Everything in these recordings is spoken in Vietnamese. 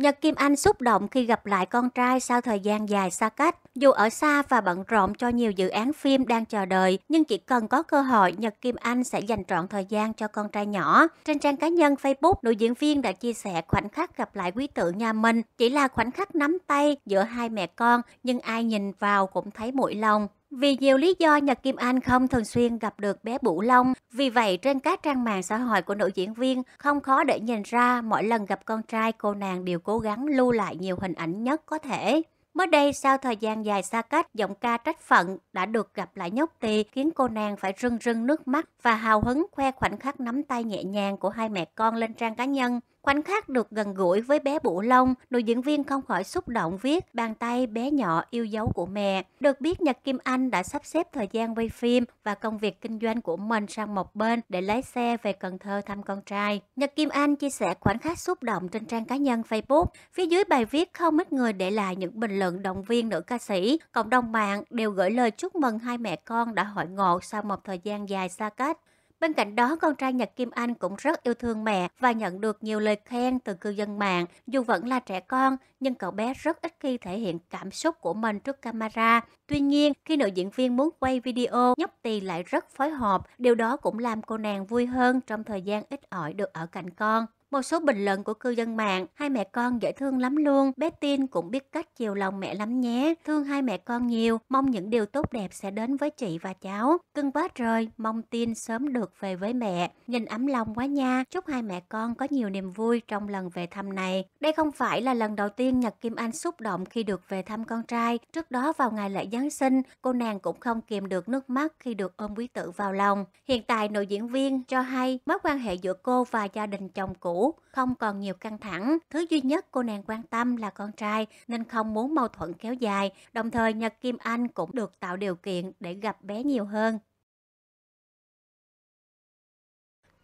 Nhật Kim Anh xúc động khi gặp lại con trai sau thời gian dài xa cách. Dù ở xa và bận rộn cho nhiều dự án phim đang chờ đợi, nhưng chỉ cần có cơ hội, Nhật Kim Anh sẽ dành trọn thời gian cho con trai nhỏ. Trên trang cá nhân Facebook, nữ diễn viên đã chia sẻ khoảnh khắc gặp lại quý tử nhà mình. Chỉ là khoảnh khắc nắm tay giữa hai mẹ con, nhưng ai nhìn vào cũng thấy mũi lòng. Vì nhiều lý do Nhật Kim Anh không thường xuyên gặp được bé Bủ Long, vì vậy trên các trang mạng xã hội của nữ diễn viên không khó để nhìn ra mỗi lần gặp con trai cô nàng đều cố gắng lưu lại nhiều hình ảnh nhất có thể. Mới đây, sau thời gian dài xa cách, giọng ca trách phận đã được gặp lại nhóc tì khiến cô nàng phải rưng rưng nước mắt và hào hứng khoe khoảnh khắc nắm tay nhẹ nhàng của hai mẹ con lên trang cá nhân. Khoảnh khắc được gần gũi với bé Bụ Long, nữ diễn viên không khỏi xúc động viết bàn tay bé nhỏ yêu dấu của mẹ. Được biết Nhật Kim Anh đã sắp xếp thời gian quay phim và công việc kinh doanh của mình sang một bên để lái xe về Cần Thơ thăm con trai. Nhật Kim Anh chia sẻ khoảnh khắc xúc động trên trang cá nhân Facebook. Phía dưới bài viết không ít người để lại những bình luận động viên nữ ca sĩ. Cộng đồng mạng đều gửi lời chúc mừng hai mẹ con đã hội ngộ sau một thời gian dài xa cách. Bên cạnh đó, con trai Nhật Kim Anh cũng rất yêu thương mẹ và nhận được nhiều lời khen từ cư dân mạng. Dù vẫn là trẻ con, nhưng cậu bé rất ít khi thể hiện cảm xúc của mình trước camera. Tuy nhiên, khi nữ diễn viên muốn quay video, nhóc tỳ lại rất phối hợp. Điều đó cũng làm cô nàng vui hơn trong thời gian ít ỏi được ở cạnh con. Một số bình luận của cư dân mạng, hai mẹ con dễ thương lắm luôn, bé Tin cũng biết cách chiều lòng mẹ lắm nhé, thương hai mẹ con nhiều, mong những điều tốt đẹp sẽ đến với chị và cháu. Cưng quá rồi, mong Tin sớm được về với mẹ. Nhìn ấm lòng quá nha, chúc hai mẹ con có nhiều niềm vui trong lần về thăm này. Đây không phải là lần đầu tiên Nhật Kim Anh xúc động khi được về thăm con trai. Trước đó vào ngày lễ Giáng sinh, cô nàng cũng không kìm được nước mắt khi được ôm quý tử vào lòng. Hiện tại, nội diễn viên cho hay mối quan hệ giữa cô và gia đình chồng cũ không còn nhiều căng thẳng. Thứ duy nhất cô nàng quan tâm là con trai nên không muốn mâu thuẫn kéo dài. Đồng thời Nhật Kim Anh cũng được tạo điều kiện để gặp bé nhiều hơn.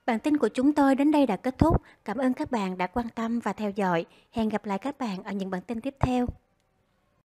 Bản tin của chúng tôi đến đây đã kết thúc. Cảm ơn các bạn đã quan tâm và theo dõi. Hẹn gặp lại các bạn ở những bản tin tiếp theo.